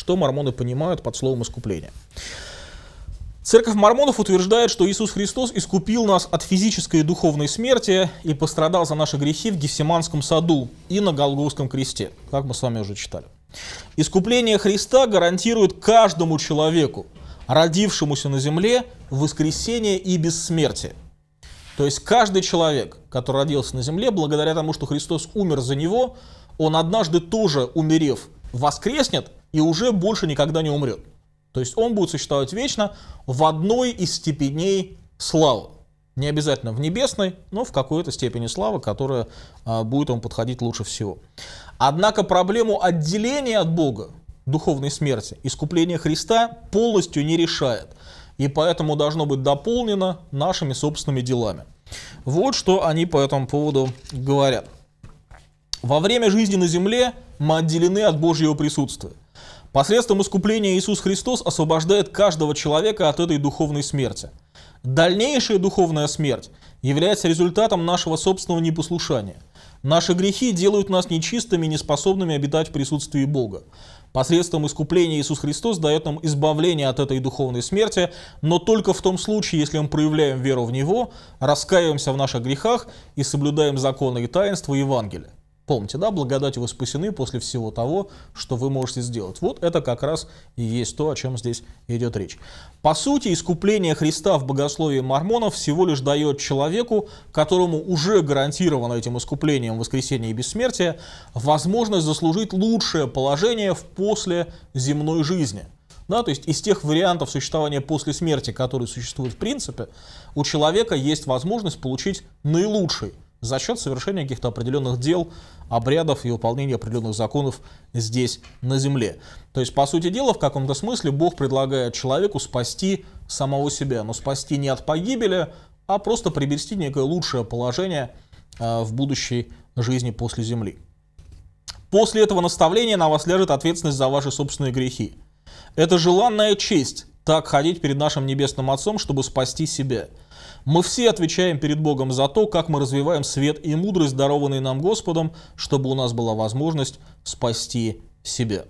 что мормоны понимают под словом искупление. Церковь мормонов утверждает, что Иисус Христос искупил нас от физической и духовной смерти и пострадал за наши грехи в Гефсиманском саду и на Голгофском кресте, как мы с вами уже читали. Искупление Христа гарантирует каждому человеку, родившемуся на земле, воскресение и бессмертие. То есть каждый человек, который родился на земле, благодаря тому, что Христос умер за него, он однажды тоже, умерев, воскреснет и уже больше никогда не умрет. То есть он будет существовать вечно в одной из степеней славы. Не обязательно в небесной, но в какой-то степени славы, которая а, будет ему подходить лучше всего. Однако проблему отделения от Бога, духовной смерти, искупления Христа полностью не решает. И поэтому должно быть дополнено нашими собственными делами. Вот что они по этому поводу говорят. Во время жизни на земле мы отделены от Божьего присутствия. Посредством искупления Иисус Христос освобождает каждого человека от этой духовной смерти. Дальнейшая духовная смерть является результатом нашего собственного непослушания. Наши грехи делают нас нечистыми и неспособными обитать в присутствии Бога. Посредством искупления Иисус Христос дает нам избавление от этой духовной смерти, но только в том случае, если мы проявляем веру в Него, раскаиваемся в наших грехах и соблюдаем законы и таинства Евангелия. Помните, да, благодатью вы спасены после всего того, что вы можете сделать. Вот это как раз и есть то, о чем здесь идет речь. По сути, искупление Христа в богословии мормонов всего лишь дает человеку, которому уже гарантировано этим искуплением воскресение и бессмертие, возможность заслужить лучшее положение в послеземной жизни – да, то есть из тех вариантов существования после смерти, которые существуют в принципе, у человека есть возможность получить наилучший за счет совершения каких-то определенных дел, обрядов и выполнения определенных законов здесь, на земле. То есть, по сути дела, в каком-то смысле Бог предлагает человеку спасти самого себя, но спасти не от погибели, а просто приобрести некое лучшее положение э, в будущей жизни после земли. После этого наставления на вас ляжет ответственность за ваши собственные грехи. Это желанная честь так ходить перед нашим Небесным Отцом, чтобы спасти себя – мы все отвечаем перед Богом за то, как мы развиваем свет и мудрость, дарованные нам Господом, чтобы у нас была возможность спасти себя.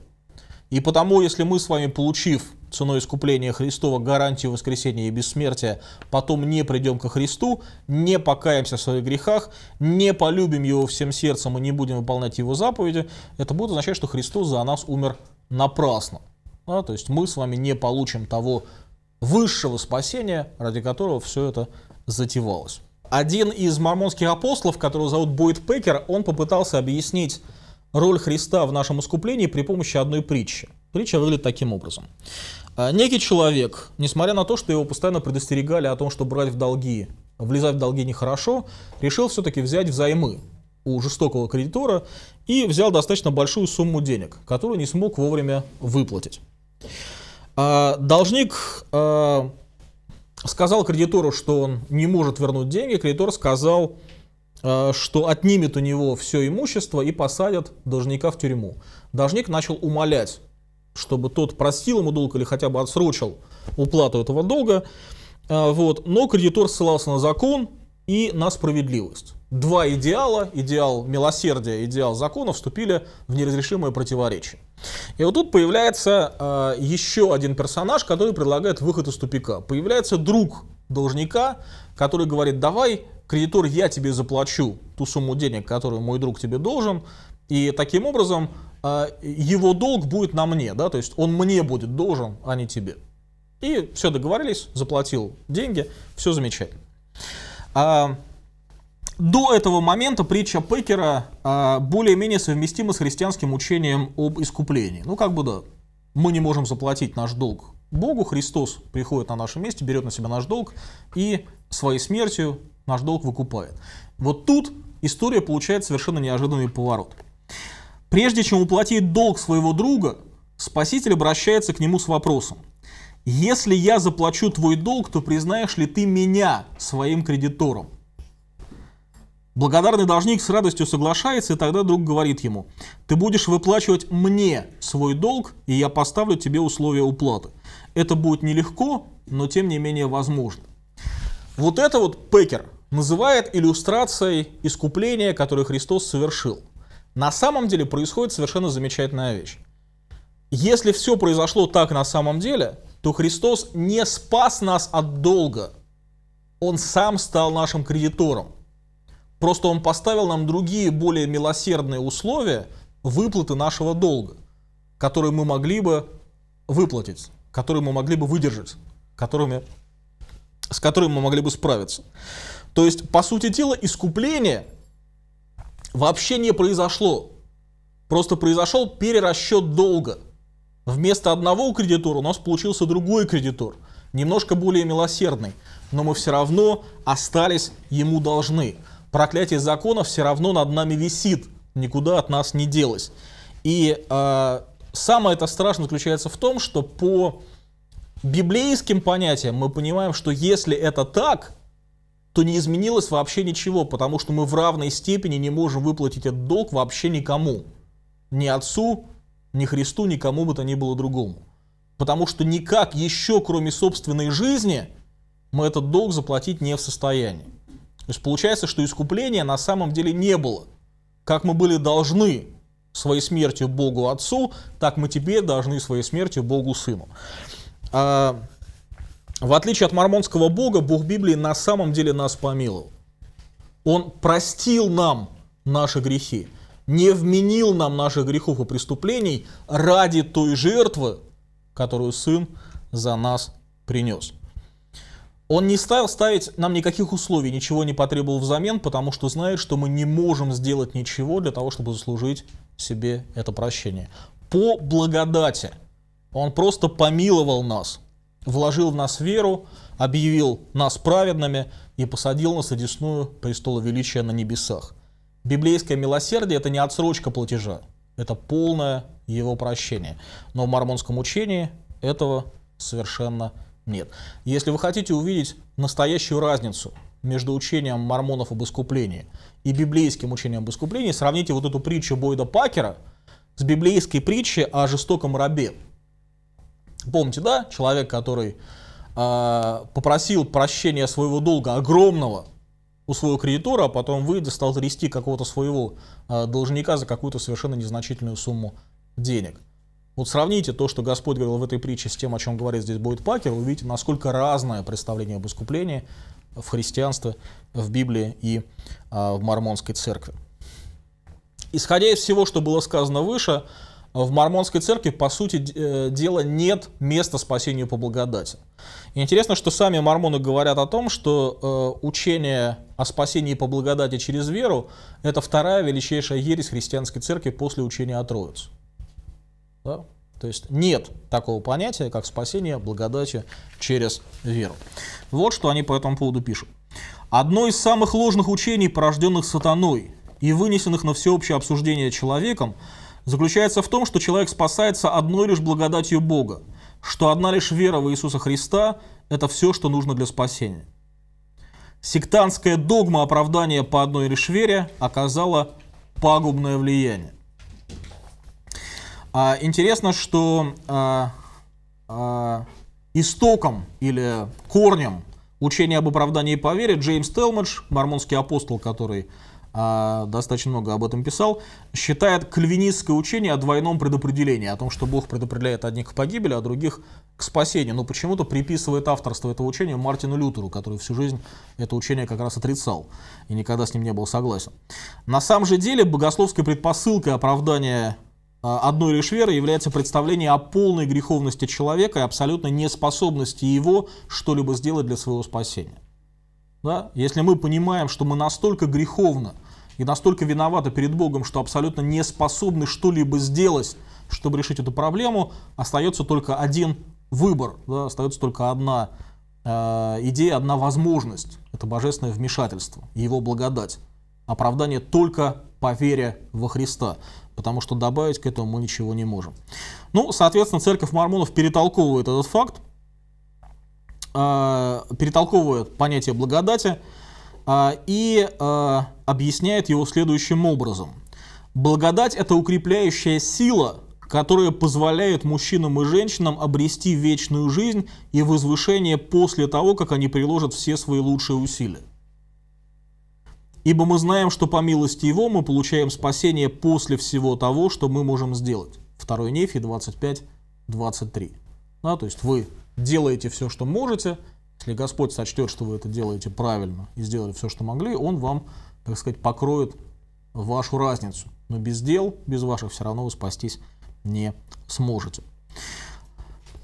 И потому, если мы с вами, получив ценой искупления Христова гарантию воскресения и бессмертия, потом не придем ко Христу, не покаемся в своих грехах, не полюбим Его всем сердцем и не будем выполнять Его заповеди, это будет означать, что Христос за нас умер напрасно. Да, то есть мы с вами не получим того высшего спасения, ради которого все это затевалось. Один из мормонских апостолов, которого зовут Бойт Пекер, он попытался объяснить роль Христа в нашем искуплении при помощи одной притчи. Притча выглядит таким образом. А, Некий человек, несмотря на то, что его постоянно предостерегали о том, что брать в долги, влезать в долги нехорошо, решил все-таки взять взаймы у жестокого кредитора и взял достаточно большую сумму денег, которую не смог вовремя выплатить. А, должник а, сказал кредитору, что он не может вернуть деньги. Кредитор сказал, а, что отнимет у него все имущество и посадят должника в тюрьму. Должник начал умолять, чтобы тот простил ему долг или хотя бы отсрочил уплату этого долга. Вот. Но кредитор ссылался на закон и на справедливость. Два идеала, идеал милосердия, идеал закона, вступили в неразрешимое противоречие. И вот тут появляется э, еще один персонаж, который предлагает выход из тупика. Появляется друг должника, который говорит, давай, кредитор, я тебе заплачу ту сумму денег, которую мой друг тебе должен. И таким образом э, его долг будет на мне, да, то есть он мне будет должен, а не тебе. И все, договорились, заплатил деньги, все замечательно. А, до этого момента притча Пекера э, более-менее совместима с христианским учением об искуплении. Ну, как бы да, мы не можем заплатить наш долг Богу, Христос приходит на наше месте, берет на себя наш долг и своей смертью наш долг выкупает. Вот тут история получает совершенно неожиданный поворот. Прежде чем уплатить долг своего друга, Спаситель обращается к нему с вопросом. «Если я заплачу твой долг, то признаешь ли ты меня своим кредитором?» Благодарный должник с радостью соглашается, и тогда друг говорит ему, «Ты будешь выплачивать мне свой долг, и я поставлю тебе условия уплаты». Это будет нелегко, но тем не менее возможно. Вот это вот Пекер называет иллюстрацией искупления, которое Христос совершил. На самом деле происходит совершенно замечательная вещь. Если все произошло так на самом деле, то Христос не спас нас от долга. Он сам стал нашим кредитором. Просто он поставил нам другие, более милосердные условия выплаты нашего долга, которые мы могли бы выплатить, которые мы могли бы выдержать, которыми, с которыми мы могли бы справиться. То есть, по сути дела, искупление вообще не произошло. Просто произошел перерасчет долга. Вместо одного кредитора у нас получился другой кредитор, немножко более милосердный, но мы все равно остались ему должны проклятие закона все равно над нами висит, никуда от нас не делось. И э, самое это страшное заключается в том, что по библейским понятиям мы понимаем, что если это так, то не изменилось вообще ничего, потому что мы в равной степени не можем выплатить этот долг вообще никому. Ни отцу, ни Христу, никому бы то ни было другому. Потому что никак еще, кроме собственной жизни, мы этот долг заплатить не в состоянии. То есть получается, что искупления на самом деле не было. Как мы были должны своей смертью Богу Отцу, так мы теперь должны своей смертью Богу Сыну. А, в отличие от мормонского Бога, Бог Библии на самом деле нас помиловал. Он простил нам наши грехи, не вменил нам наших грехов и преступлений ради той жертвы, которую Сын за нас принес. Он не стал ставить нам никаких условий, ничего не потребовал взамен, потому что знает, что мы не можем сделать ничего для того, чтобы заслужить себе это прощение. По благодати. Он просто помиловал нас, вложил в нас веру, объявил нас праведными и посадил нас одесную престола величия на небесах. Библейское милосердие – это не отсрочка платежа, это полное его прощение. Но в мормонском учении этого совершенно нет нет. Если вы хотите увидеть настоящую разницу между учением мормонов об искуплении и библейским учением об искуплении, сравните вот эту притчу Бойда Пакера с библейской притчей о жестоком рабе. Помните, да, человек, который э, попросил прощения своего долга огромного у своего кредитора, а потом выйдя стал трясти какого-то своего э, должника за какую-то совершенно незначительную сумму денег. Вот сравните то, что Господь говорил в этой притче с тем, о чем говорит здесь будет Пакер, вы увидите, насколько разное представление об искуплении в христианстве, в Библии и а, в мормонской церкви. Исходя из всего, что было сказано выше, в мормонской церкви, по сути э, дела, нет места спасению по благодати. И интересно, что сами мормоны говорят о том, что э, учение о спасении по благодати через веру – это вторая величайшая ересь христианской церкви после учения о Троице. Да? То есть нет такого понятия, как спасение благодати через веру. Вот что они по этому поводу пишут. Одно из самых ложных учений, порожденных сатаной и вынесенных на всеобщее обсуждение человеком, заключается в том, что человек спасается одной лишь благодатью Бога, что одна лишь вера в Иисуса Христа – это все, что нужно для спасения. Сектантская догма оправдания по одной лишь вере оказала пагубное влияние. А, интересно, что а, а, истоком или корнем учения об оправдании по вере Джеймс Телмадж, мормонский апостол, который а, достаточно много об этом писал, считает кальвинистское учение о двойном предопределении, о том, что Бог предопределяет одних к погибели, а других к спасению. Но ну, почему-то приписывает авторство этого учения Мартину Лютеру, который всю жизнь это учение как раз отрицал и никогда с ним не был согласен. На самом же деле богословской предпосылкой оправдания Э, одной лишь веры является представление о полной греховности человека и абсолютной неспособности его что-либо сделать для своего спасения. Да? Если мы понимаем, что мы настолько греховны и настолько виноваты перед Богом, что абсолютно не способны что-либо сделать, чтобы решить эту проблему, остается только один выбор, да? остается только одна э, идея, одна возможность. Это божественное вмешательство, его благодать. Оправдание только по вере во Христа потому что добавить к этому мы ничего не можем. Ну, соответственно, церковь мормонов перетолковывает этот факт, а, перетолковывает понятие благодати а, и а, объясняет его следующим образом. Благодать – это укрепляющая сила, которая позволяет мужчинам и женщинам обрести вечную жизнь и возвышение после того, как они приложат все свои лучшие усилия. Ибо мы знаем, что по милости Его мы получаем спасение после всего того, что мы можем сделать. 2 Нефи 25, 23. Да, то есть вы делаете все, что можете. Если Господь сочтет, что вы это делаете правильно и сделали все, что могли, Он вам, так сказать, покроет вашу разницу. Но без дел, без ваших все равно вы спастись не сможете.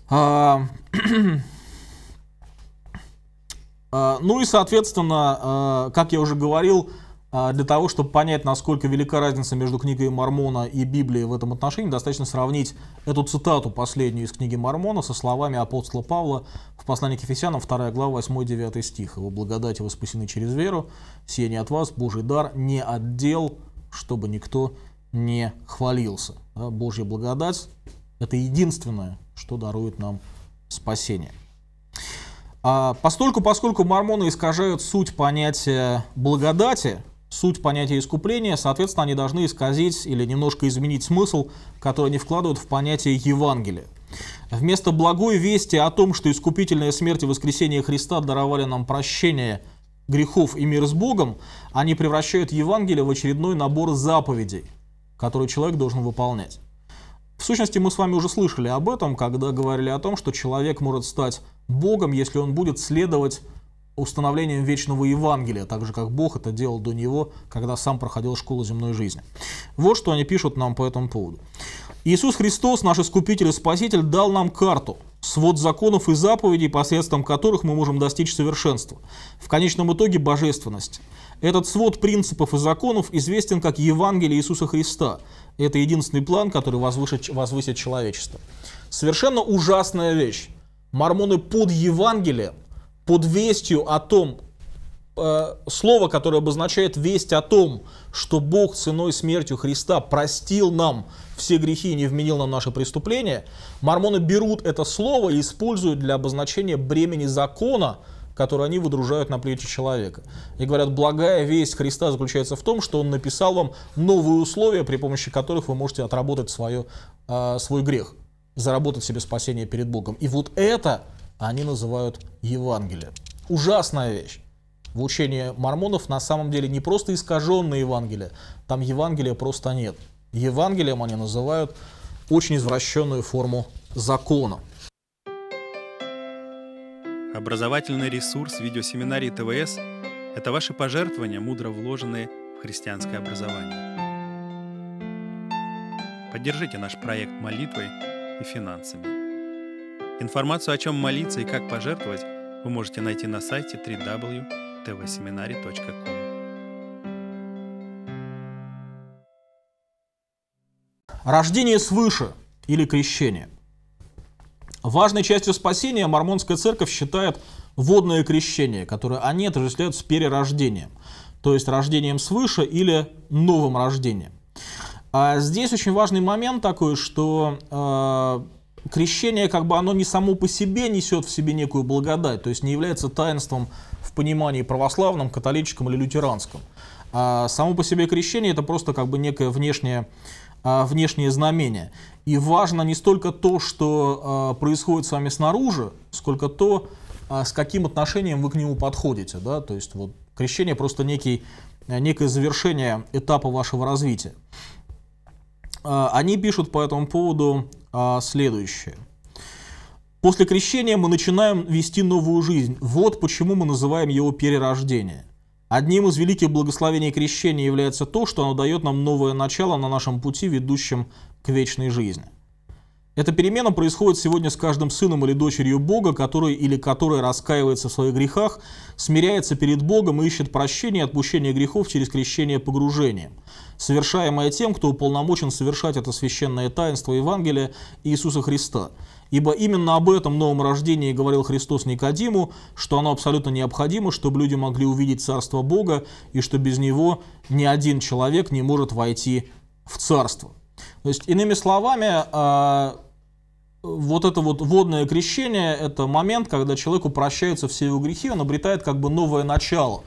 А, А, ну и, соответственно, а, как я уже говорил, а, для того, чтобы понять, насколько велика разница между книгой Мормона и Библией в этом отношении, достаточно сравнить эту цитату последнюю из книги Мормона со словами апостола Павла в послании к Ефесянам, 2 глава, 8-9 стих. «Его благодать вы спасены через веру, сие не от вас, Божий дар, не отдел, чтобы никто не хвалился». Да, Божья благодать – это единственное, что дарует нам спасение. А, постольку, поскольку мормоны искажают суть понятия благодати, суть понятия искупления, соответственно, они должны исказить или немножко изменить смысл, который они вкладывают в понятие Евангелия. Вместо благой вести о том, что искупительная смерть и воскресение Христа даровали нам прощение грехов и мир с Богом, они превращают Евангелие в очередной набор заповедей, который человек должен выполнять. В сущности, мы с вами уже слышали об этом, когда говорили о том, что человек может стать Богом, если он будет следовать установлениям вечного Евангелия, так же как Бог это делал до него, когда сам проходил школу земной жизни. Вот что они пишут нам по этому поводу. Иисус Христос, наш Искупитель и Спаситель, дал нам карту, свод законов и заповедей, посредством которых мы можем достичь совершенства, в конечном итоге божественность. Этот свод принципов и законов известен как Евангелие Иисуса Христа. Это единственный план, который возвышит, возвысит человечество. Совершенно ужасная вещь. Мормоны под Евангелием, под вестью о том, э, слово, которое обозначает весть о том, что Бог ценой смертью Христа простил нам все грехи и не вменил нам наши преступления, мормоны берут это слово и используют для обозначения бремени закона – которые они выдружают на плечи человека. И говорят, благая весть Христа заключается в том, что он написал вам новые условия, при помощи которых вы можете отработать свое, а, свой грех, заработать себе спасение перед Богом. И вот это они называют Евангелие. Ужасная вещь. В учении мормонов на самом деле не просто искаженное Евангелие, там Евангелия просто нет. Евангелием они называют очень извращенную форму закона. Образовательный ресурс видеосеминарии ТВС – это ваши пожертвования, мудро вложенные в христианское образование. Поддержите наш проект молитвой и финансами. Информацию, о чем молиться и как пожертвовать, вы можете найти на сайте www.tvseminary.com. Рождение свыше или крещение – Важной частью спасения мормонская церковь считает водное крещение, которое они отождествляют с перерождением, то есть рождением свыше или новым рождением. А здесь очень важный момент такой, что э, крещение как бы оно не само по себе несет в себе некую благодать, то есть не является таинством в понимании православном, католическом или лютеранском. А само по себе крещение это просто как бы некое внешнее а, внешние знамения. И важно не столько то, что а, происходит с вами снаружи, сколько то, а, с каким отношением вы к нему подходите. Да? То есть вот, крещение просто некий, некое завершение этапа вашего развития. Они пишут по этому поводу следующее. После крещения мы начинаем вести новую жизнь. Вот почему мы называем его перерождение. Одним из великих благословений крещения является то, что оно дает нам новое начало на нашем пути, ведущем к вечной жизни. Эта перемена происходит сегодня с каждым сыном или дочерью Бога, который или которая раскаивается в своих грехах, смиряется перед Богом и ищет прощения и отпущения грехов через крещение погружением, совершаемое тем, кто уполномочен совершать это священное таинство Евангелия Иисуса Христа. Ибо именно об этом новом рождении говорил Христос Никодиму, что оно абсолютно необходимо, чтобы люди могли увидеть Царство Бога, и что без него ни один человек не может войти в Царство. То есть, иными словами, а, вот это вот водное крещение – это момент, когда человеку прощаются все его грехи, он обретает как бы новое начало.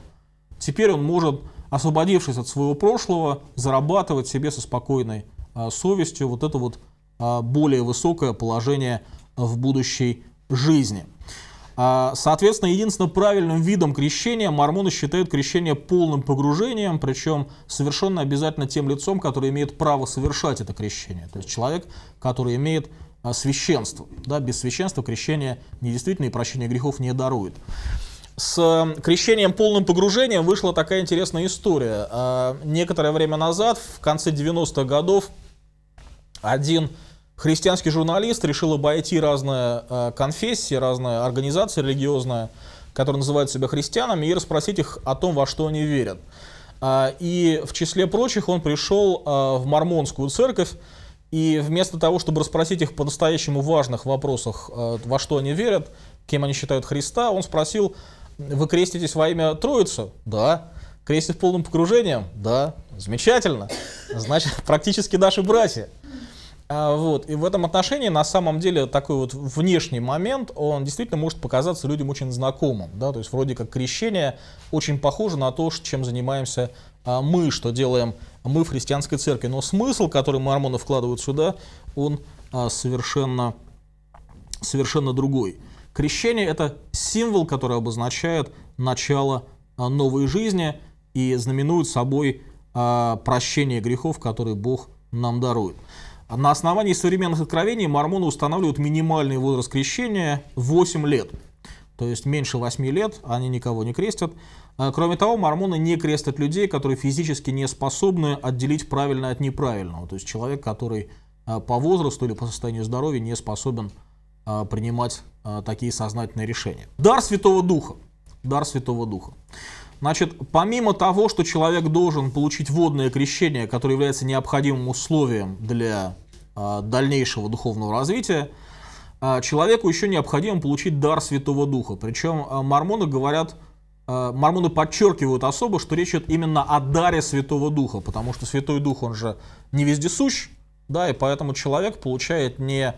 Теперь он может, освободившись от своего прошлого, зарабатывать себе со спокойной а, совестью вот это вот а, более высокое положение в будущей жизни. А, соответственно, единственным правильным видом крещения мормоны считают крещение полным погружением, причем совершенно обязательно тем лицом, который имеет право совершать это крещение. То есть человек, который имеет а, священству. Да, без священства крещение недействительно и прощение грехов не дарует. С э, крещением полным погружением вышла такая интересная история. Э, некоторое время назад, в конце 90-х годов, один христианский журналист решил обойти разные э, конфессии, разные организации религиозные, которые называют себя христианами, и расспросить их о том, во что они верят. И в числе прочих он пришел в мормонскую церковь, и вместо того, чтобы расспросить их по-настоящему важных вопросах, э, во что они верят, кем они считают Христа, он спросил, вы креститесь во имя Троицы? Да. Крестит полным погружением? Да. Замечательно. Значит, практически наши братья. А, вот. И в этом отношении, на самом деле, такой вот внешний момент, он действительно может показаться людям очень знакомым. Да? То есть вроде как крещение очень похоже на то, чем занимаемся а, мы, что делаем мы в христианской церкви. Но смысл, который мормоны вкладывают сюда, он а, совершенно, совершенно другой. Крещение – это символ, который обозначает начало а, новой жизни и знаменует собой а, прощение грехов, которые Бог нам дарует. На основании современных откровений мормоны устанавливают минимальный возраст крещения 8 лет. То есть меньше 8 лет они никого не крестят. А, кроме того, мормоны не крестят людей, которые физически не способны отделить правильное от неправильного. То есть человек, который а, по возрасту или по состоянию здоровья не способен а, принимать такие сознательные решения. Дар Святого Духа. Дар Святого Духа. Значит, помимо того, что человек должен получить водное крещение, которое является необходимым условием для дальнейшего духовного развития, человеку еще необходимо получить дар Святого Духа. Причем мормоны говорят, Э, мормоны подчеркивают особо, что речь идет именно о даре Святого Духа, потому что Святой Дух, он же не вездесущ, да, и поэтому человек получает не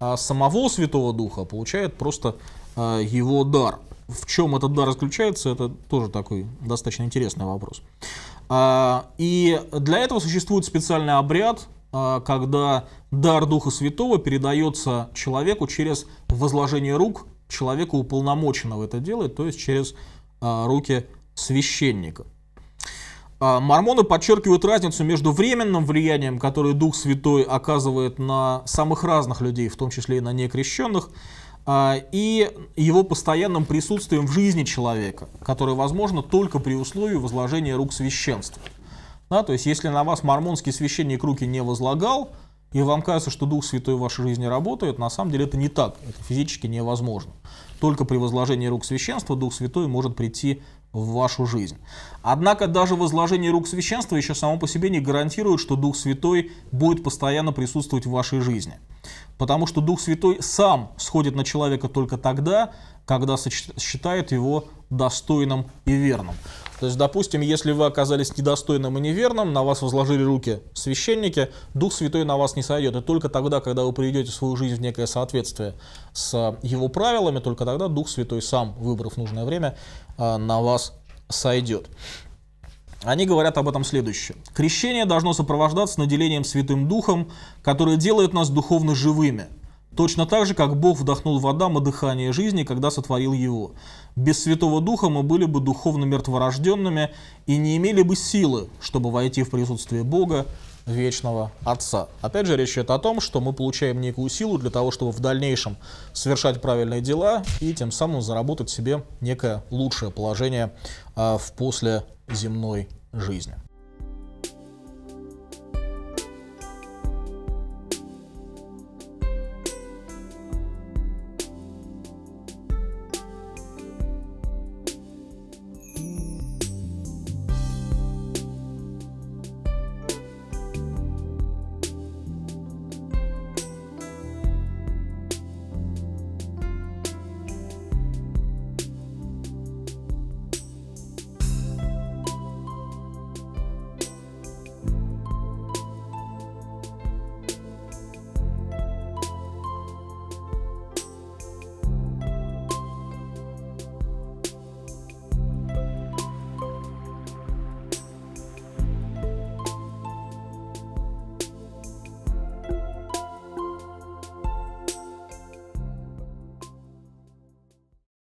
э, самого Святого Духа, а получает просто э, его дар. В чем этот дар заключается, это тоже такой достаточно интересный вопрос. И для этого существует специальный обряд, когда дар Духа Святого передается человеку через возложение рук человеку, уполномоченного это делать, то есть через а, руки священника. А, мормоны подчеркивают разницу между временным влиянием, которое Дух Святой оказывает на самых разных людей, в том числе и на некрещенных, а, и его постоянным присутствием в жизни человека, которое возможно только при условии возложения рук священства. Да, то есть, если на вас мормонский священник руки не возлагал, и вам кажется, что Дух Святой в вашей жизни работает, на самом деле это не так, это физически невозможно. Только при возложении рук священства Дух Святой может прийти в вашу жизнь. Однако даже возложение рук священства еще само по себе не гарантирует, что Дух Святой будет постоянно присутствовать в вашей жизни. Потому что Дух Святой сам сходит на человека только тогда, когда считает его достойным и верным. То есть, допустим, если вы оказались недостойным и неверным, на вас возложили руки священники, Дух Святой на вас не сойдет. И только тогда, когда вы приведете свою жизнь в некое соответствие с а, его правилами, только тогда Дух Святой сам, выбрав нужное время, а, на вас сойдет. Они говорят об этом следующее. Крещение должно сопровождаться наделением Святым Духом, который делает нас духовно живыми. Точно так же, как Бог вдохнул в Адама дыхание жизни, когда сотворил его. Без Святого Духа мы были бы духовно мертворожденными и не имели бы силы, чтобы войти в присутствие Бога, Вечного Отца. Опять же, речь идет о том, что мы получаем некую силу для того, чтобы в дальнейшем совершать правильные дела и тем самым заработать себе некое лучшее положение а, в послеземной жизни.